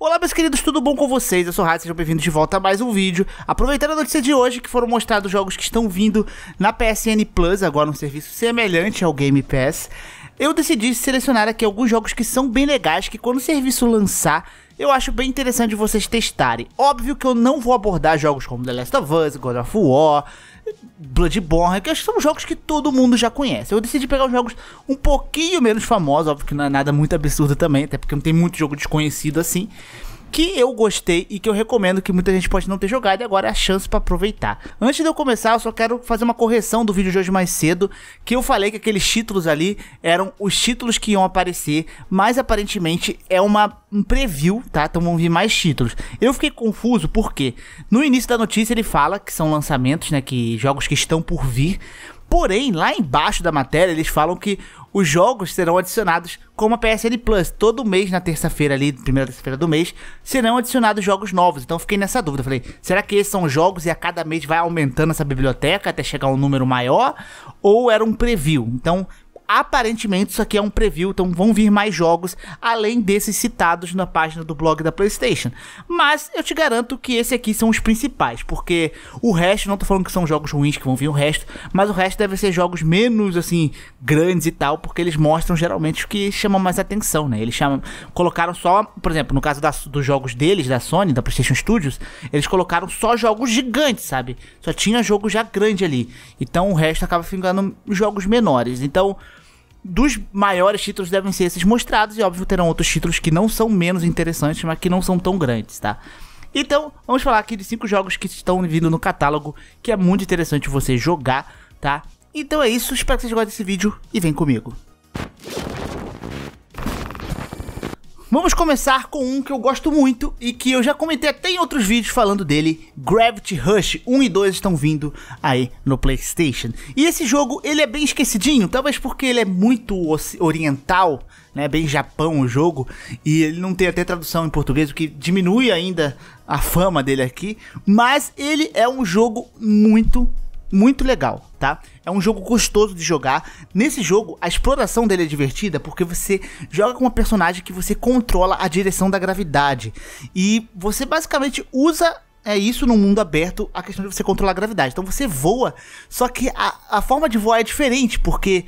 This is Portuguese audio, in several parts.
Olá meus queridos, tudo bom com vocês? Eu sou o Raid, sejam bem-vindos de volta a mais um vídeo. Aproveitando a notícia de hoje que foram mostrados jogos que estão vindo na PSN Plus, agora um serviço semelhante ao Game Pass, eu decidi selecionar aqui alguns jogos que são bem legais, que quando o serviço lançar, eu acho bem interessante vocês testarem. Óbvio que eu não vou abordar jogos como The Last of Us, God of War, Bloodborne, é que acho que são jogos que todo mundo já conhece. Eu decidi pegar os jogos um pouquinho menos famosos, óbvio que não é nada muito absurdo também, até porque não tem muito jogo desconhecido assim que eu gostei e que eu recomendo que muita gente pode não ter jogado e agora é a chance para aproveitar. Antes de eu começar, eu só quero fazer uma correção do vídeo de hoje mais cedo, que eu falei que aqueles títulos ali eram os títulos que iam aparecer, mas aparentemente é uma um preview, tá? Então vão vir mais títulos. Eu fiquei confuso porque no início da notícia ele fala que são lançamentos, né, que jogos que estão por vir, Porém, lá embaixo da matéria, eles falam que os jogos serão adicionados como a PSN Plus. Todo mês, na terça-feira ali, primeira terça-feira do mês, serão adicionados jogos novos. Então fiquei nessa dúvida. Falei, será que esses são jogos e a cada mês vai aumentando essa biblioteca até chegar a um número maior? Ou era um preview? Então aparentemente isso aqui é um preview, então vão vir mais jogos além desses citados na página do blog da PlayStation. Mas eu te garanto que esse aqui são os principais, porque o resto, não tô falando que são jogos ruins que vão vir o resto, mas o resto deve ser jogos menos assim grandes e tal, porque eles mostram geralmente o que chama mais atenção, né? Eles chamam, colocaram só, por exemplo, no caso dos jogos deles da Sony, da PlayStation Studios, eles colocaram só jogos gigantes, sabe? Só tinha jogo já grande ali. Então o resto acaba ficando jogos menores. Então, dos maiores títulos devem ser esses mostrados, e óbvio terão outros títulos que não são menos interessantes, mas que não são tão grandes, tá? Então, vamos falar aqui de cinco jogos que estão vindo no catálogo, que é muito interessante você jogar, tá? Então é isso, espero que vocês gostem desse vídeo e vem comigo. Vamos começar com um que eu gosto muito e que eu já comentei até em outros vídeos falando dele, Gravity Rush 1 e 2 estão vindo aí no PlayStation. E esse jogo, ele é bem esquecidinho, talvez porque ele é muito oriental, né, bem Japão o jogo, e ele não tem até tradução em português, o que diminui ainda a fama dele aqui, mas ele é um jogo muito muito legal, tá? É um jogo gostoso de jogar. Nesse jogo, a exploração dele é divertida porque você joga com uma personagem que você controla a direção da gravidade. E você basicamente usa é isso no mundo aberto, a questão de você controlar a gravidade. Então você voa, só que a, a forma de voar é diferente, porque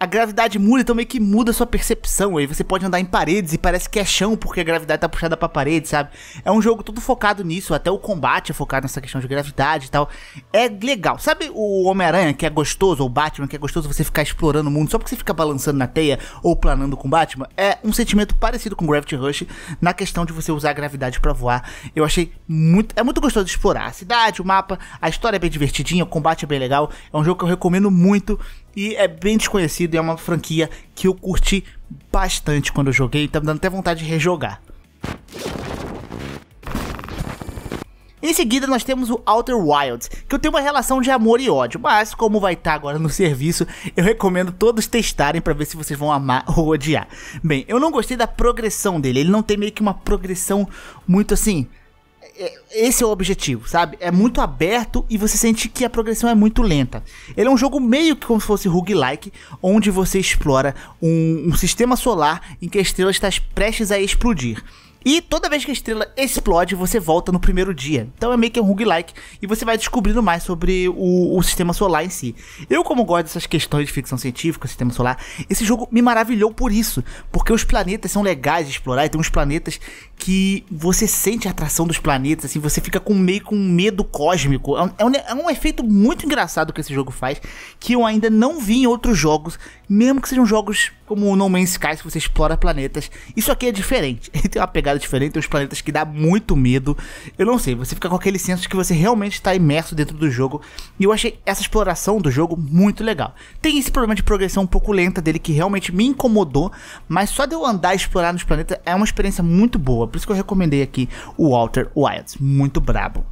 a gravidade muda, então meio que muda a sua percepção. Aí você pode andar em paredes e parece que é chão porque a gravidade tá puxada pra parede, sabe? É um jogo todo focado nisso, até o combate é focado nessa questão de gravidade e tal. É legal. Sabe o Homem-Aranha que é gostoso, ou Batman que é gostoso você ficar explorando o mundo só porque você fica balançando na teia ou planando com Batman? É um sentimento parecido com Gravity Rush na questão de você usar a gravidade para voar. Eu achei muito. É muito gostoso explorar a cidade, o mapa, a história é bem divertidinha, o combate é bem legal. É um jogo que eu recomendo muito. E é bem desconhecido e é uma franquia que eu curti bastante quando eu joguei. Tá me dando até vontade de rejogar. Em seguida, nós temos o Outer Wilds, que eu tenho uma relação de amor e ódio, mas como vai estar tá agora no serviço, eu recomendo todos testarem para ver se vocês vão amar ou odiar. Bem, eu não gostei da progressão dele, ele não tem meio que uma progressão muito assim é, esse é o objetivo, sabe? É muito aberto e você sente que a progressão é muito lenta. Ele é um jogo meio que como se fosse roguelike, onde você explora um, um sistema solar em que a estrela está prestes a explodir. E toda vez que a estrela explode, você volta no primeiro dia. Então é meio que um roguelike e você vai descobrindo mais sobre o, o, sistema solar em si. Eu, como gosto dessas questões de ficção científica, sistema solar, esse jogo me maravilhou por isso. Porque os planetas são legais de explorar e tem uns planetas que você sente a atração dos planetas, assim, você fica com meio com um medo cósmico. É um, é, um, é um, efeito muito engraçado que esse jogo faz, que eu ainda não vi em outros jogos, mesmo que sejam jogos como No Man's Sky, que você explora planetas. Isso aqui é diferente. Ele tem uma pegada pegada diferente, tem uns planetas que dá muito medo. Eu não sei, você fica com aquele senso de que você realmente está imerso dentro do jogo. E eu achei essa exploração do jogo muito legal. Tem esse problema de progressão um pouco lenta dele que realmente me incomodou, mas só de eu andar e explorar nos planetas é uma experiência muito boa. Por isso que eu recomendei aqui o Walter Wilds, muito brabo.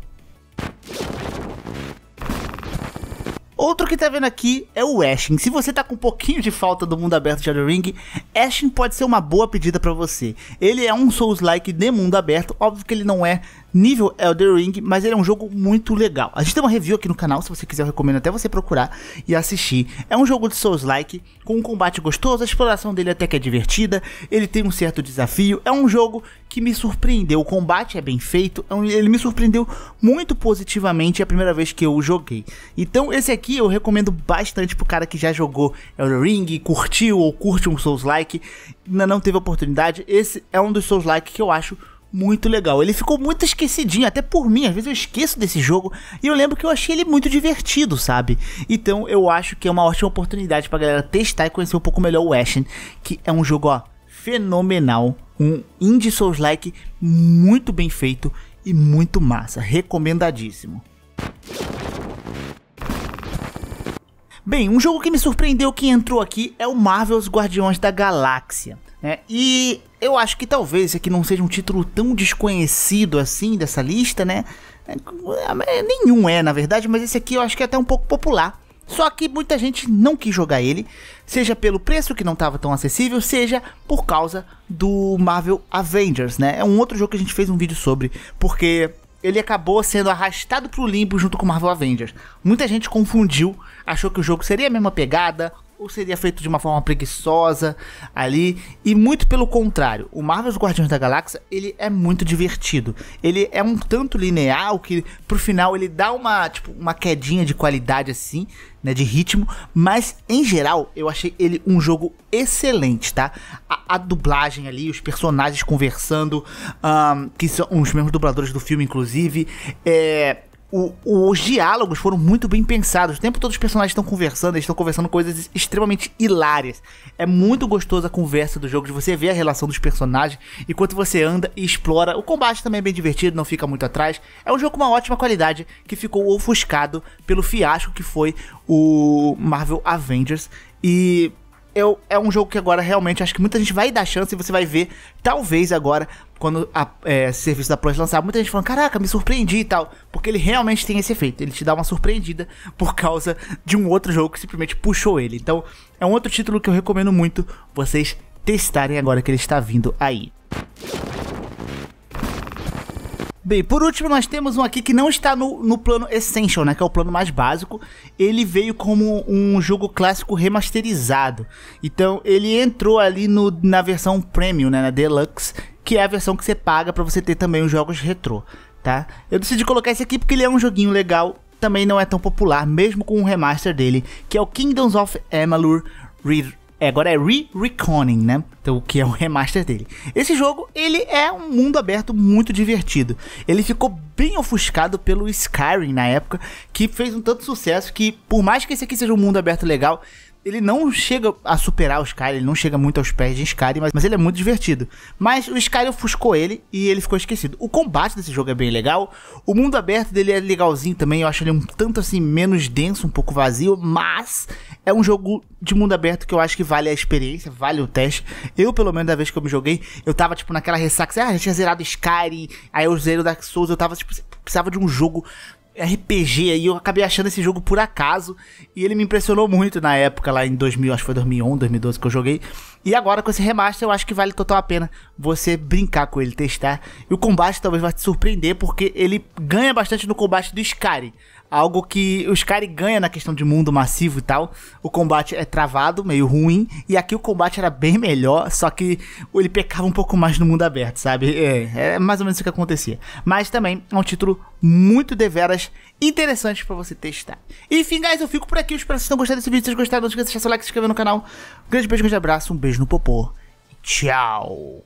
Outro que tá vendo aqui é o Ashen. Se você tá com um pouquinho de falta do mundo aberto de Elden Ring, Ashen pode ser uma boa pedida para você. Ele é um Souls-like de mundo aberto, óbvio que ele não é nível Elder Ring, mas ele é um jogo muito legal. A gente tem uma review aqui no canal, se você quiser eu recomendo até você procurar e assistir. É um jogo de Souls-like, com um combate gostoso, a exploração dele até que é divertida, ele tem um certo desafio, é um jogo que me surpreendeu, o combate é bem feito, é ele me surpreendeu muito positivamente é a primeira vez que eu joguei. Então esse aqui eu recomendo bastante pro cara que já jogou Elder Ring, curtiu ou curte um Souls-like, ainda não teve oportunidade, esse é um dos Souls-like que eu acho muito legal. Ele ficou muito esquecidinho, até por mim. Às vezes eu esqueço desse jogo e eu lembro que eu achei ele muito divertido, sabe? Então eu acho que é uma ótima oportunidade pra galera testar e conhecer um pouco melhor o Ashen, que é um jogo, ó, fenomenal. Um indie Souls-like muito bem feito e muito massa. Recomendadíssimo. Bem, um jogo que me surpreendeu que entrou aqui é o Marvel's Guardiões da Galáxia. Né? E eu acho que talvez esse é aqui não seja um título tão desconhecido assim dessa lista, né? É, ah, nenhum é, na verdade, mas esse aqui eu acho que é até um pouco popular. Só que muita gente não quis jogar ele, seja pelo preço que não estava tão acessível, seja por causa do Marvel Avengers, né? É um outro jogo que a gente fez um vídeo sobre, porque ele acabou sendo arrastado pro limbo junto com Marvel Avengers. Muita gente confundiu, achou que o jogo seria a mesma pegada, ou seria feito de uma forma preguiçosa ali, e muito pelo contrário. O Marvel's Guardiões da Galáxia, ele é muito divertido. Ele é um tanto linear, que pro final ele dá uma, tipo, uma quedinha de qualidade assim, né, de ritmo, mas em geral eu achei ele um jogo excelente, tá? A, a dublagem ali, os personagens conversando, um, que são os mesmos dubladores do filme inclusive, é o, os diálogos foram muito bem pensados. O tempo todo os personagens estão conversando, eles estão conversando coisas extremamente hilárias. É muito gostoso a conversa do jogo, de você ver a relação dos personagens enquanto você anda e explora. O combate também é bem divertido, não fica muito atrás. É um jogo com uma ótima qualidade que ficou ofuscado pelo fiasco que foi o Marvel Avengers. E eu, é um jogo que agora realmente acho que muita gente vai dar chance e você vai ver, talvez agora, quando o é, serviço da Plus lançar, muita gente falando, caraca, me surpreendi e tal. Porque ele realmente tem esse efeito, ele te dá uma surpreendida por causa de um outro jogo que simplesmente puxou ele. Então, é um outro título que eu recomendo muito vocês testarem agora que ele está vindo aí. Bem, por último, nós temos um aqui que não está no, no plano Essential, né? Que é o plano mais básico. Ele veio como um jogo clássico remasterizado. Então, ele entrou ali no, na versão Premium, né? Na Deluxe, que é a versão que você paga para você ter também os jogos retrô, tá? Eu decidi colocar esse aqui porque ele é um joguinho legal. Também não é tão popular, mesmo com o um remaster dele, que é o Kingdoms of Amalur Re é, agora é Re-Reconning, né? Então, que é o remaster dele. Esse jogo, ele é um mundo aberto muito divertido. Ele ficou bem ofuscado pelo Skyrim na época, que fez um tanto sucesso que, por mais que esse aqui seja um mundo aberto legal, ele não chega a superar o Skyrim, ele não chega muito aos pés de Skyrim, mas, mas ele é muito divertido. Mas o Skyrim ofuscou ele e ele ficou esquecido. O combate desse jogo é bem legal, o mundo aberto dele é legalzinho também, eu acho ele um tanto assim menos denso, um pouco vazio, mas é um jogo de mundo aberto que eu acho que vale a experiência, vale o teste. Eu, pelo menos, da vez que eu me joguei, eu tava, tipo, naquela ressaca, assim, ah, já tinha zerado Skyrim, aí eu zerei o Dark Souls, eu tava, tipo, precisava de um jogo RPG, aí eu acabei achando esse jogo por acaso, e ele me impressionou muito na época, lá em 2000, acho que foi 2001, 2012 que eu joguei, e agora com esse remaster eu acho que vale total a pena você brincar com ele, testar, e o combate talvez vai te surpreender, porque ele ganha bastante no combate do Skyrim, Algo que os caras ganham na questão de mundo massivo e tal. O combate é travado, meio ruim. E aqui o combate era bem melhor, só que ele pecava um pouco mais no mundo aberto, sabe? É, é mais ou menos o que acontecia. Mas também é um título muito deveras interessante para você testar. Enfim, guys, eu fico por aqui. Eu espero que vocês tenham gostado desse vídeo. Se vocês gostaram, não esqueça de deixar seu like, se inscrever no canal. Um grande beijo, um grande abraço, um beijo no popô. Tchau!